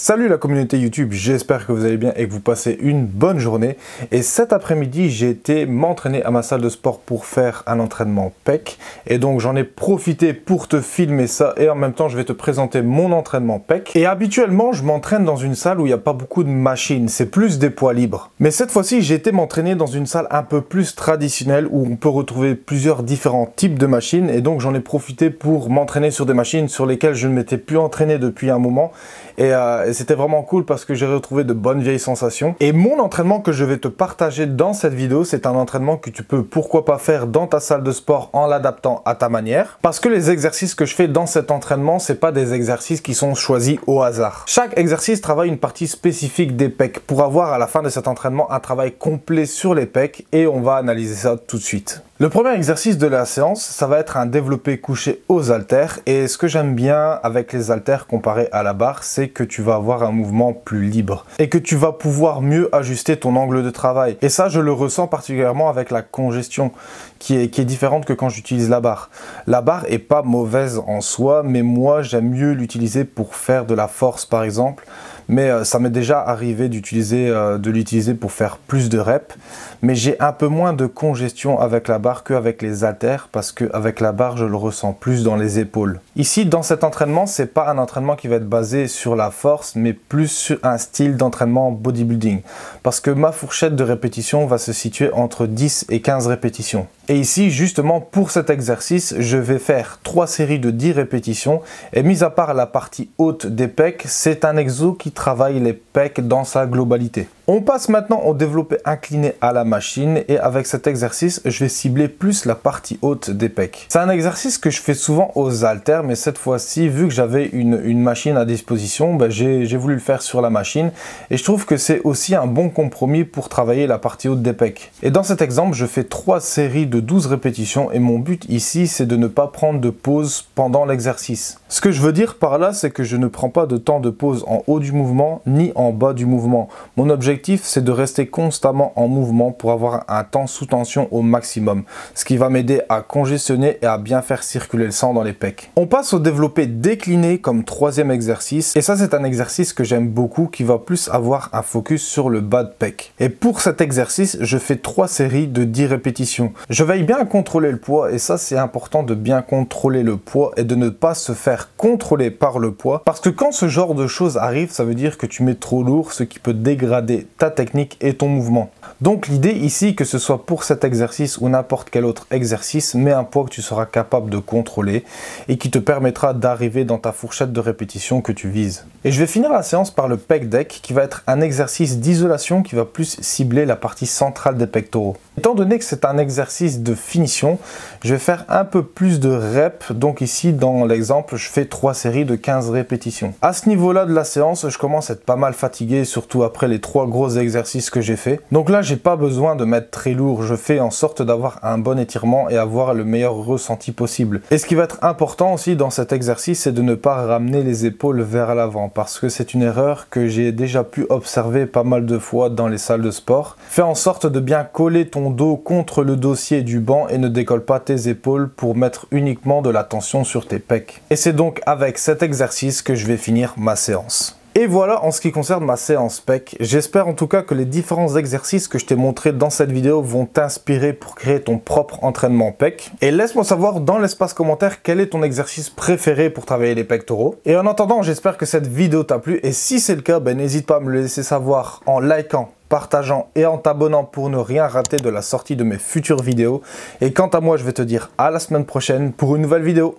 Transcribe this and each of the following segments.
Salut la communauté YouTube, j'espère que vous allez bien et que vous passez une bonne journée. Et cet après-midi, j'ai été m'entraîner à ma salle de sport pour faire un entraînement PEC. Et donc j'en ai profité pour te filmer ça et en même temps je vais te présenter mon entraînement PEC. Et habituellement, je m'entraîne dans une salle où il n'y a pas beaucoup de machines, c'est plus des poids libres. Mais cette fois-ci, j'ai été m'entraîner dans une salle un peu plus traditionnelle où on peut retrouver plusieurs différents types de machines. Et donc j'en ai profité pour m'entraîner sur des machines sur lesquelles je ne m'étais plus entraîné depuis un moment. Et, euh, c'était vraiment cool parce que j'ai retrouvé de bonnes vieilles sensations. Et mon entraînement que je vais te partager dans cette vidéo, c'est un entraînement que tu peux pourquoi pas faire dans ta salle de sport en l'adaptant à ta manière. Parce que les exercices que je fais dans cet entraînement, c'est pas des exercices qui sont choisis au hasard. Chaque exercice travaille une partie spécifique des pecs pour avoir à la fin de cet entraînement un travail complet sur les pecs et on va analyser ça tout de suite. Le premier exercice de la séance, ça va être un développé couché aux haltères. Et ce que j'aime bien avec les haltères comparé à la barre, c'est que tu vas avoir un mouvement plus libre et que tu vas pouvoir mieux ajuster ton angle de travail. Et ça, je le ressens particulièrement avec la congestion qui est, qui est différente que quand j'utilise la barre. La barre est pas mauvaise en soi, mais moi, j'aime mieux l'utiliser pour faire de la force, par exemple mais euh, ça m'est déjà arrivé d'utiliser, euh, de l'utiliser pour faire plus de reps. Mais j'ai un peu moins de congestion avec la barre qu'avec les haltères parce qu'avec la barre, je le ressens plus dans les épaules. Ici, dans cet entraînement, c'est pas un entraînement qui va être basé sur la force, mais plus sur un style d'entraînement bodybuilding. Parce que ma fourchette de répétition va se situer entre 10 et 15 répétitions. Et ici, justement, pour cet exercice, je vais faire 3 séries de 10 répétitions. Et mis à part la partie haute des pecs, c'est un exo qui travaille les pecs dans sa globalité. On passe maintenant au développé incliné à la machine et avec cet exercice, je vais cibler plus la partie haute des pecs. C'est un exercice que je fais souvent aux haltères, mais cette fois-ci, vu que j'avais une, machine à disposition, ben, j'ai voulu le faire sur la machine et je trouve que c'est aussi un bon compromis pour travailler la partie haute des pecs. Et dans cet exemple, je fais trois séries de 12 répétitions et mon but ici, c'est de ne pas prendre de pause pendant l'exercice. Ce que je veux dire par là, c'est que je ne prends pas de temps de pause en haut du mouvement ni en bas du mouvement. Mon objectif c'est de rester constamment en mouvement pour avoir un temps sous tension au maximum, ce qui va m'aider à congestionner et à bien faire circuler le sang dans les pecs. On passe au développé décliné comme troisième exercice, et ça c'est un exercice que j'aime beaucoup qui va plus avoir un focus sur le bas de pec. Et pour cet exercice, je fais trois séries de 10 répétitions. Je veille bien à contrôler le poids, et ça c'est important de bien contrôler le poids et de ne pas se faire contrôler par le poids, parce que quand ce genre de choses arrive, ça veut dire que tu mets trop lourd, ce qui peut dégrader ta technique et ton mouvement. Donc l'idée ici, que ce soit pour cet exercice ou n'importe quel autre exercice, mets un poids que tu seras capable de contrôler et qui te permettra d'arriver dans ta fourchette de répétition que tu vises. Et je vais finir la séance par le pec deck qui va être un exercice d'isolation qui va plus cibler la partie centrale des pectoraux. Étant donné que c'est un exercice de finition, je vais faire un peu plus de reps. Donc ici, dans l'exemple, je fais 3 séries de 15 répétitions. À ce niveau-là de la séance, je commence à être pas mal fatigué, surtout après les 3 gros exercices que j'ai fait. Donc là, j'ai pas besoin de mettre très lourd. Je fais en sorte d'avoir un bon étirement et avoir le meilleur ressenti possible. Et ce qui va être important aussi dans cet exercice, c'est de ne pas ramener les épaules vers l'avant parce que c'est une erreur que j'ai déjà pu observer pas mal de fois dans les salles de sport. Fais en sorte de bien coller ton dos contre le dossier du banc et ne décolle pas tes épaules pour mettre uniquement de la tension sur tes pecs. Et c'est donc avec cet exercice que je vais finir ma séance. Et voilà en ce qui concerne ma séance PEC. J'espère en tout cas que les différents exercices que je t'ai montrés dans cette vidéo vont t'inspirer pour créer ton propre entraînement PEC. Et laisse-moi savoir dans l'espace commentaire quel est ton exercice préféré pour travailler les pectoraux. Et en attendant, j'espère que cette vidéo t'a plu. Et si c'est le cas, ben, n'hésite pas à me le laisser savoir en likant, partageant et en t'abonnant pour ne rien rater de la sortie de mes futures vidéos. Et quant à moi, je vais te dire à la semaine prochaine pour une nouvelle vidéo.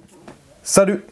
Salut